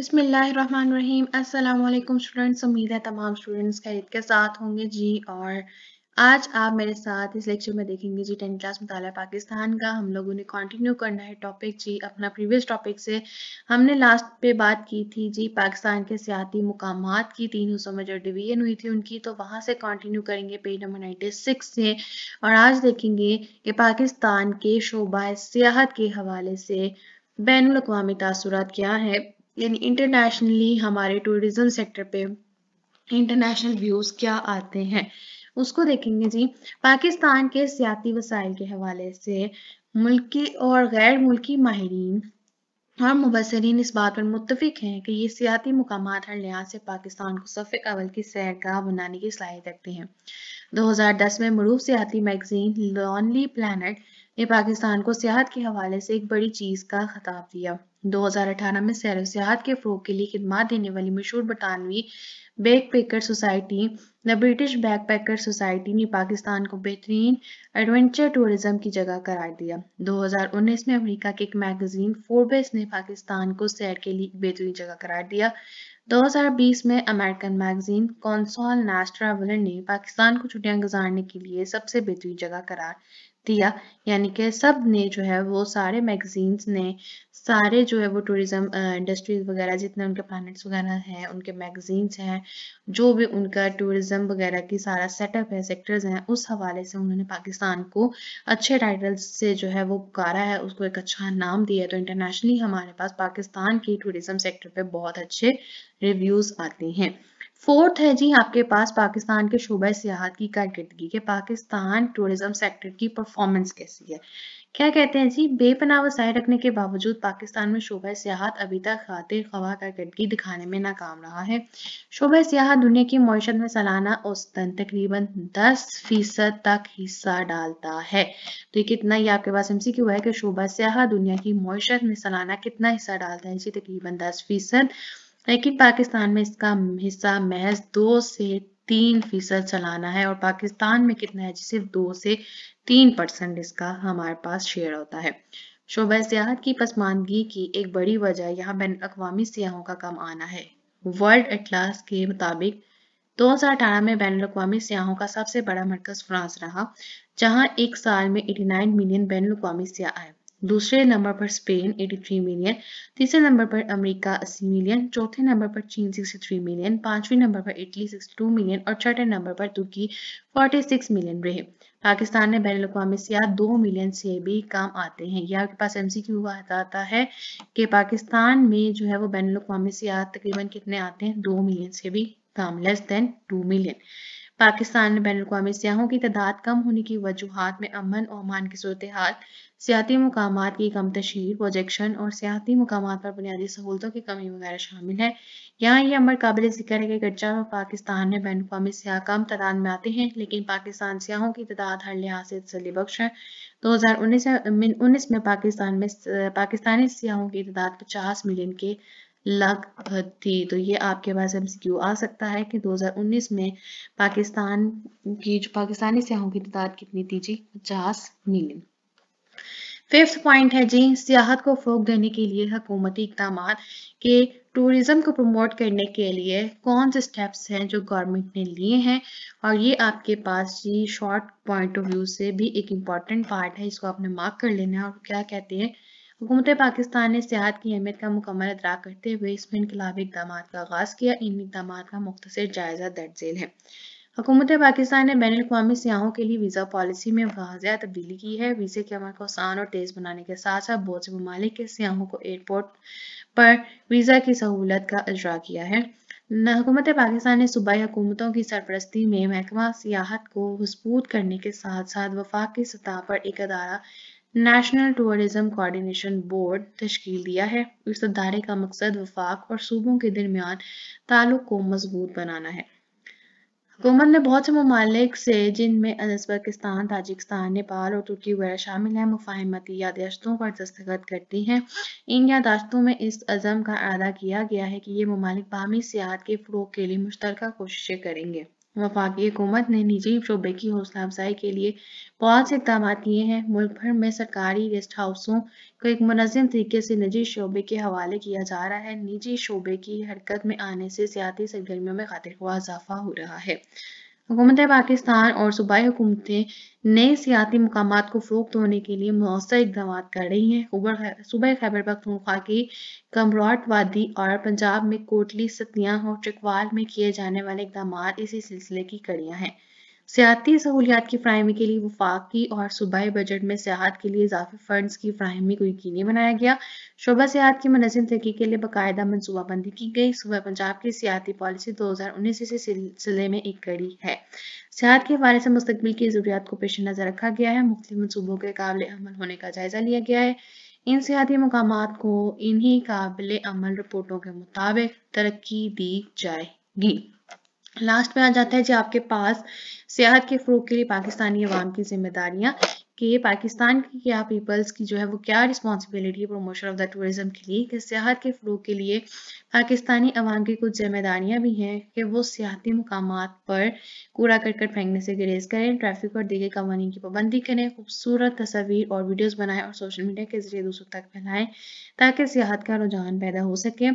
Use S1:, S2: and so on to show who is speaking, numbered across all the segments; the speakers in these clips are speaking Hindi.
S1: बसमीम अल्लाम स्टूडेंट्स उम्मीद है तमाम स्टूडेंट्स खैरियत के साथ होंगे जी और आज आप मेरे साथ इस लेक्चर में देखेंगे जी टेंथ क्लास मुताला पाकिस्तान का हम लोगों ने कंटिन्यू करना है टॉपिक जी अपना प्रीवियस टॉपिक से हमने लास्ट पे बात की थी जी पाकिस्तान के सियाती मुकाम की तीन हिस्सों में जो डिवीजन हुई थी उनकी तो वहाँ से कंटिन्यू करेंगे पेज नंबर नाइन्टी सिक्स से और आज देखेंगे कि पाकिस्तान के शोबा सियाहत के हवाले से बैन अवी तसरत क्या है यानी इंटरनेशनली हमारे टूरिज्म सेक्टर पे इंटरनेशनल व्यूज क्या आते हैं उसको देखेंगे जी पाकिस्तान के सियाती वसाइल के हवाले से मुल्की और गैर मुल्की माहरीन और मुबसरीन इस बात पर मुतफिक हैं कि ये सियाती मकाम हर लिहाज से पाकिस्तान को सफ़े अवल की सैर गाह बनाने की सलाहियत रखते हैं 2010 में मरूफ सियाती मैगजीन लॉनली प्लानट ने पाकिस्तान को सियाहत के हवाले से एक बड़ी चीज़ का खताब दिया 2018 में सैर सियाहत के फ़रोग के लिए खदमात देने वाली मशहूर बरतानवी backpacker society the British backpacker society ने पाकिस्तान को बेहतरीन एडवेंचर टूरिज्म की जगह करार दिया 2019 में अमेरिका के एक मैगजीन फोरबेस ने पाकिस्तान को सैर के लिए बेहतरीन जगह करार दिया 2020 में American magazine Conde Nast Traveller ने पाकिस्तान को छुट्टियां गुजारने के लिए सबसे बेहतरीन जगह करार दिया यानी कि सब ने जो है वो सारे मैगजीन्स ने सारे जो है वो टूरिज्म इंडस्ट्रीज वगैरह जितने उनके प्लानट्स वगैरह हैं उनके मैगजीन्स हैं जो भी उनका टूरिज्म वगैरह की सारा सेटअप है सेक्टर्स हैं उस हवाले से उन्होंने पाकिस्तान को अच्छे टाइटल से जो है वो पुकारा है उसको एक अच्छा नाम दिया तो इंटरनेशनली हमारे पास पाकिस्तान की टूरिज्म सेक्टर पर बहुत अच्छे रिव्यूज़ आते हैं फोर्थ है जी आपके पास पाकिस्तान के शोबा सियाहत की कारकर्दगी के पाकिस्तान टूरिज्म सेक्टर की परफॉर्मेंस कैसी है क्या कहते हैं जी बेपनाह वसाय रखने के बावजूद पाकिस्तान में शोबा सियाहत अभी तक खातिर खवा कारकर्दगी दिखाने में नाकाम रहा है शोबा सियाहत दुनिया की मीशत में सालाना औसतन तकरीबन दस फीसद तक हिस्सा डालता है तो ये कितना ये आपके पास एमसी क्यू है कि शोबा सियाहत दुनिया की मीशत में सालाना कितना हिस्सा डालता है जी तकरीबन दस फीसद लेकिन पाकिस्तान में इसका हिस्सा महज दो से तीन फीसद चलाना है और पाकिस्तान में कितना है सिर्फ दो से तीन परसेंट इसका हमारे पास शेयर होता है शोबा सियाहत की पसमानगी की एक बड़ी वजह यहाँ बैन अवी सियाहों का कम आना है वर्ल्ड एटलास के मुताबिक 2018 में बैन अवी सियाहों का सबसे बड़ा मरकज फ्रांस रहा जहां एक साल में 89 मिलियन बैन अवी सियाह आए दूसरे नंबर पर स्पेन 83 मिलियन तीसरे नंबर पर अमेरिका 80 मिलियन चौथे नंबर पर चीन 63 मिलियन पांचवें नंबर पर इटली 62 मिलियन और छठे नंबर पर तुर्की 46 मिलियन रहे पाकिस्तान ने बैन अवी सियाह दो मिलियन से भी काम आते हैं यह आपके पास एमसी सी क्यू आता है कि पाकिस्तान में जो है वो बैन अवी सियाह तकरीबन कितने आते हैं दो मिलियन से भी काम less than two million Pakistan में बैन अवी सयाहों की तादाद कम होने की वजूहत में अमन और अमान की सूरत हाल सियाती मकाम की कम तशहर प्रोजेक्शन और सियाती मकाम पर बुनियादी सहूलतों की कमी वगैरह शामिल है यहाँ ये अमर काबिल जिक्र है कि गर्चा पाकिस्तान में बैन अवी सयाह कम तादाद में आते हैं लेकिन पाकिस्तान सयाहों की तादाद हर लिहाज से तसली बख्श है दो हज़ार उन्नीस में पाकिस्तान में पाकिस्तानी सयाहों की तादाद पचास मिलियन के लग थी तो ये आपके पास एम आ सकता है कि 2019 में पाकिस्तान की जो पाकिस्तानी सियाहों की तादाद कितनी थी जी पचास मिलियन फिफ्थ पॉइंट है जी सियाहत को फ़ोक देने के लिए हकूमती इकदाम के टूरिज़्म को प्रमोट करने के लिए कौन से स्टेप्स हैं जो गवर्नमेंट ने लिए हैं और ये आपके पास जी शॉर्ट पॉइंट ऑफ व्यू से भी एक इम्पॉर्टेंट पार्ट है इसको आपने मार्क कर लेना है और क्या कहते हैं हुकूमत पाकिस्तान ने सियाहत की अहमियत का मुकम्मल अदरा करते हुए इसमें इनकलाब इकदाम का आगाज़ किया इन इकदाम का मुख्तर जायजा दर्ज झेल है हुकूमत पाकिस्तान ने बैन अवी सियाहों के लिए वीज़ा पॉलिसी में वाजिया तब्दीली की है वीज़े के अमल को आसान और तेज़ बनाने के साथ साथ बहुत से ममालिक के सियाहों को एयरपोर्ट पर वीज़ा की सहूलत का अजरा किया है हुकूमत पाकिस्तान ने सूबाई हुकूमतों की सरपरस्ती में महकमा सियाहत को मजबूत करने के साथ साथ वफाक की सतह पर एक अदारा नेशनल टूरिज्म कोऑर्डिनेशन बोर्ड तश्कील दिया है इस अदारे का मकसद वफाक और सूबों के दरमियान ताल्लुक को मजबूत बनाना है हुकूमत ने बहुत से ममालिक से जिनमें अजस्बकिस्तान ताजिकिस्तान नेपाल और तुर्की वगैरह शामिल हैं मुफाहमती यादाश्तों पर दस्तखत करती हैं इन यादाश्तों में इस अज़म का अदा किया गया है कि ये ममालिक बामी सियाहत के फ़रोग के लिए मुश्तरक कोशिशें करेंगे वफाकी हुकूमत ने निजी शोबे की हौसला अफजाई के लिए बहुत से इकदाम किए हैं मुल्क भर में सरकारी गेस्ट हाउसों को एक मनजम तरीके से निजी शोबे के हवाले किया जा रहा है निजी शोबे की हरकत में आने से सियाती सरगर्मियों में खातिर हुआ इजाफा हो रहा है हुकूमत पाकिस्तान और सूबाई हुकूमतें नए सियाती मकाम को फ़रोग होने के लिए मौसर इकदाम कर रही हैं सुबह खैबर पखतनख्वा की कमराट वादी और पंजाब में कोटली सतियाँ और चकवाल में किए जाने वाले इकदाम इसी सिलसिले की कड़ियाँ हैं सियाती सहूलियात की फ्राहमी के लिए वफाकी और सूबाई बजट में सियाहत के लिए इजाफी फंड की फ्राहमी को यकीनी बनाया गया शोबा सियाहत की मनजिम तरक्की के लिए बाकायदा मनसूबाबंदी की गई सूबह पंजाब की सियाती पॉलिसी दो हज़ार उन्नीस इसी सिलसिले में एक कड़ी है सियाहत के हवाले से मुस्तबिल की ज़रूरियात को पेश नज़र रखा गया है मुख्तु मनसूबों के काबिल अमल होने का जायजा लिया गया है इन सियाती मकाम को इन्हीं काबिल अमल रिपोर्टों के मुताबिक तरक्की दी जाएगी लास्ट में आ जाता है जी आपके पास सियाहत के फ्रोक के लिए पाकिस्तानी अवाम की जिम्मेदारियां कि ये पाकिस्तान की क्या पीपल्स की जो है वो क्या रिस्पॉन्सिबिलिटी है प्रमोशन ऑफ द टूरिज्म के लिए कि सियाहत के फ़्लो के लिए पाकिस्तानी अवाम की कुछ जिम्मेदारियाँ भी हैं कि वो सियाती मकाम पर कूड़ा करकट फेंकने से गुरेज करें ट्रैफिक और दीगे कवानी की पाबंदी करें खूबसूरत तस्वीर और वीडियोज़ बनाएं और सोशल मीडिया के जरिए दूसरों तक फैलाएँ ताकि सियाहत का रुझान पैदा हो सके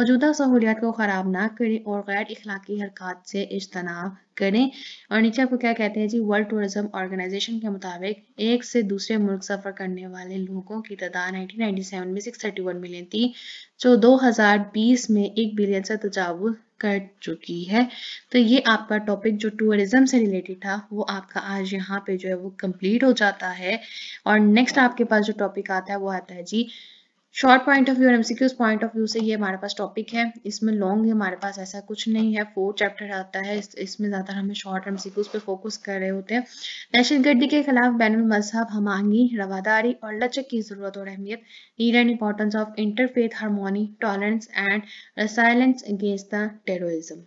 S1: मौजूदा सहूलियात को ख़राब ना करें और गैर अखलाकी हरकत से इजतनाव करें और नीचे आपको क्या कहते हैं जी वर्ल्ड टूरिज्म ऑर्गेनाइजेशन के मुताबिक एक से दूसरे मुल्क सफर करने वाले लोगों की तादाद 1997 में 631 मिलियन थी जो 2020 में एक बिलियन से तजाव कर चुकी है तो ये आपका टॉपिक जो टूरिज्म से रिलेटेड था वो आपका आज यहाँ पे जो है वो कंप्लीट हो जाता है और नेक्स्ट आपके पास जो टॉपिक आता है वो आता है जी शॉर्ट पॉइंट ऑफ व्यू और एमसीक्यूज पॉइंट ऑफ व्यू से ये हमारे पास टॉपिक है इसमें लॉन्ग हमारे पास ऐसा कुछ नहीं है फोर चैप्टर आता है इस, इसमें ज़्यादा हमें शॉर्ट एमसीक्यूज पे फोकस कर रहे होते हैं दहशत गर्दी के खिलाफ बैन मजहब हमांगी रवादारी और लचक की ज़रूरत और अहमियत need and importance of interfaith harmony tolerance and silence against the terrorism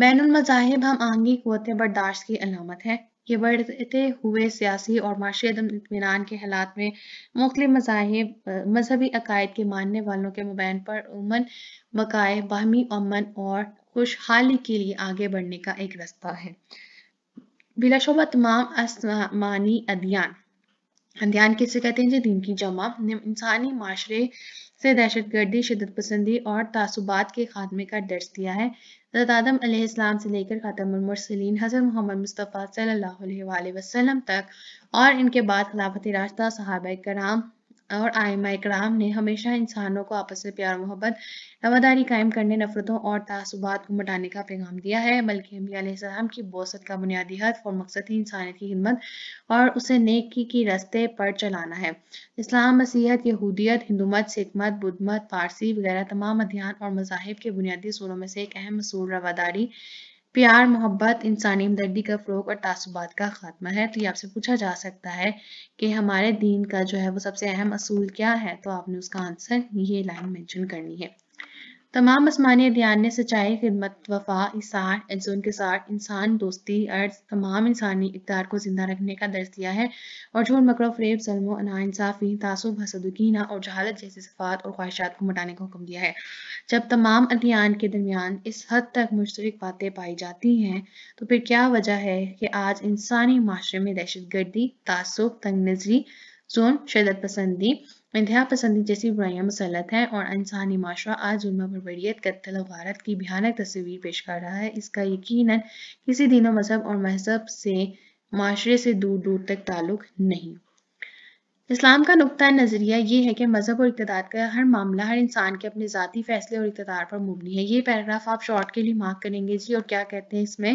S1: बैन मजाहब हम आंगी कुत बर्दाश्त की अलामत है ये बढ़ते हुए सियासी और माशी अदम इतमान के हालात में मुख्त मजाहब मजहबी अकायद के मानने वालों के मुबैन पर उमन बकाए बहमी अमन और खुशहाली के लिए आगे बढ़ने का एक रास्ता है बिलाशोबा तमाम आसमानी अदियान ध्यान किसे कहते हैं जी दिन की जमा इंसानी माशरे से दहशत गर्दी शिदत पसंदी और तासुबात के खात्मे का दर्ज दिया है हज़रत आदम इस्लाम से लेकर ख़ातमसलिन हज़रत मोहम्मद मुस्तफ़ा सल्लल्लाहु अलैहि वसल्लम तक और इनके बाद खिलाफत रास्ता सहाबा कराम और आयमा इकराम ने हमेशा इंसानों को आपस में प्यार मोहब्बत रवादारी कायम करने नफरतों और तासुबात को मटाने का पैगाम दिया है बल्कि अम्बियाम की बोसत का बुनियादी हद और मकसद ही इंसानियत की हिम्मत और उसे नेकी के रस्ते पर चलाना है इस्लाम मसीहत यहूदियत हिंदू मत सिख मत बुद्ध मत फारसी वगैरह तमाम अध्ययन और मजाहब के बुनियादी असूलों में से एक अहम असूल रवादारी प्यार मोहब्बत इंसानी हमदर्दी का फ़रोग और तासुबात का खात्मा है तो ये आपसे पूछा जा सकता है कि हमारे दीन का जो है वो सबसे अहम असूल क्या है तो आपने उसका आंसर ये लाइन मेंशन करनी है तमाम आसमानी अध्यान ने सच्चाई खिदमत वफा इसार के साथ इंसान दोस्ती अर्ज तमाम इंसानी इकदार को ज़िंदा रखने का दर्ज दिया है और झूठ मकड़ो फ्रेब सलमो अनासाफी तासुब हसदुकना और जहालत जैसे सफात और ख्वाहिशात को मटाने का हुक्म दिया है जब तमाम अध्यान के दरमियान इस हद तक मुश्तरक बातें पाई जाती हैं तो फिर क्या वजह है कि आज इंसानी माशरे में दहशत गर्दी तासुब तंग नजरी जोन शदत पसंदी पसंदी जैसी बुराइयाँ मुसलत हैं और इंसानी माशरा आज जुल्म बरबरीत कत्ल वारत की भयानक तस्वीर पेश कर रहा है इसका यकीन किसी दिनों मजहब और महसब से माशरे से दूर दूर तक ताल्लुक नहीं इस्लाम का नुकता नज़रिया ये है कि मज़हब और इकतदार का हर मामला हर इंसान के अपने ज़ाती फ़ैसले और इकतदार पर मुबनी है ये पैराग्राफ आप शॉर्ट के लिए मार्क करेंगे जी और क्या कहते हैं इसमें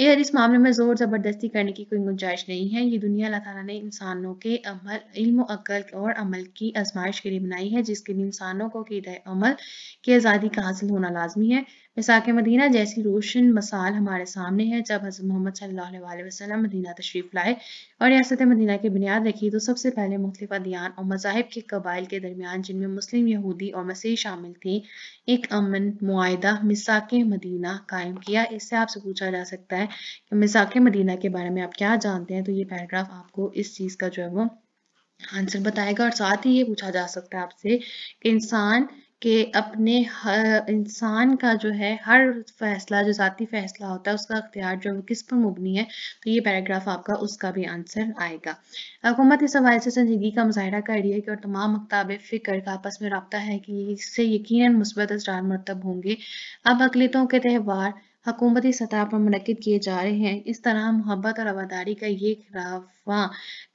S1: ये हर इस मामले में ज़ोर ज़बरदस्ती करने की कोई गुंजाइश नहीं है ये दुनिया अल्लाह ताला ने इंसानों के अमल इल्म अकल और अमल की आजमाइश के लिए बनाई है जिसके लिए इंसानों को कीद अमल की आज़ादी का हासिल होना लाजमी है मिसाक मदीना जैसी रोशन मसाल हमारे सामने है जब हज़रत मोहम्मद सल्लल्लाहु वसल्लम मदीना तशरीफ़ लाए और रियासत मदीना की बुनियाद रखी तो सबसे पहले मुख्तफ अदियान और मजाहब के कबाइल के दरमियान जिनमें मुस्लिम यहूदी और मसीह शामिल थी एक अमन मुआदा मिसाक मदीना कायम किया इससे आपसे पूछा जा सकता है कि मिसाक मदीना के बारे में आप क्या जानते हैं तो ये पैराग्राफ आपको इस चीज़ का जो है वो आंसर बताएगा और साथ ही ये पूछा जा सकता है आपसे कि इंसान कि अपने इंसान का जो है हर फैसला जो ज़ाती फैसला होता है उसका अख्तियार जो किस पर मुबनी है तो ये पैराग्राफ आपका उसका भी आंसर आएगा हुकूमत इस हवाले से संजीदगी का मुजाहरा कर रही है कि और तमाम अकताब फ़िक्र का आपस में रबता है कि इससे यकीन मुस्बत असरार मरतब होंगे अब अकलीतों के त्यौहार हकूमती सतह पर मनकद किए जा रहे हैं इस तरह मोहब्बत और आवादारी का ये खिलाफा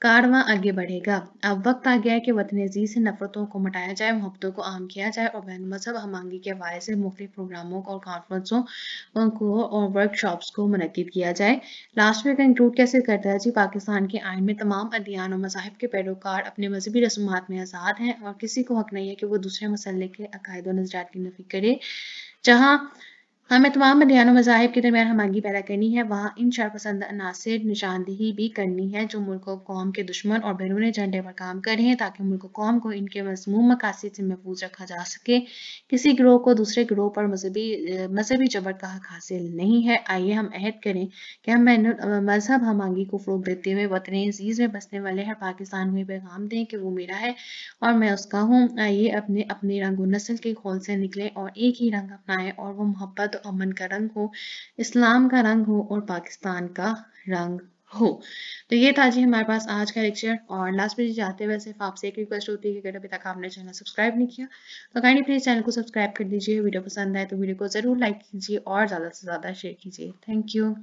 S1: कारवा आगे बढ़ेगा अब वक्त आ गया है कि वतन अजीज से नफरतों को मटाया जाए मोहब्बतों को आम किया जाए और बैन मजहब हमांगी के हवाले से मुख्त प्रोग्रामों को और कॉन्फ्रेंसों को और वर्कशॉप्स को मनकद किया जाए लास्ट में कंक्लूड कैसे करता है जी पाकिस्तान के आयन में तमाम अदियान और मजाहब के पैरोकार अपने मजहबी रसूमात में आज़ाद हैं और किसी को हक नहीं है कि वो दूसरे मसले के अकायद और नजरात की नफी करे जहाँ हमें हाँ, तमाम मदियान मजाहब के दरमियान हमांगी पैदा करनी है वहाँ इन शरपसंद अनासर निशानदेही भी करनी है जो मुल्क कौम के दुश्मन और बैरून झंडे पर काम करें ताकि मुल्क कौम को इनके मजमूम मकासद से महफूज रखा जा सके किसी ग्रोह को दूसरे ग्रोह पर मजहबी मजहबी जबर का हक हासिल नहीं है आइए हम अहद करें कि हम मजहब हमागी को फ़रोग देते हुए वतन अजीज़ में बसने वाले हर पाकिस्तान में पैगाम दें कि वो मेरा है और मैं उसका हूँ आइए अपने अपने रंग नस्ल के खोल से निकलें और एक ही रंग अपनाएं और वो मोहब्बत तो अमन का रंग हो इस्लाम का रंग हो और पाकिस्तान का रंग हो तो ये था जी हमारे पास आज का लेक्चर और लास्ट में जी जाते हुए सिर्फ आपसे एक रिक्वेस्ट होती है कि अगर अभी तक आपने चैनल सब्सक्राइब नहीं किया तो काइंडली प्लीज़ चैनल को सब्सक्राइब कर दीजिए वीडियो पसंद आए तो वीडियो को ज़रूर लाइक कीजिए और ज़्यादा से ज़्यादा शेयर कीजिए थैंक यू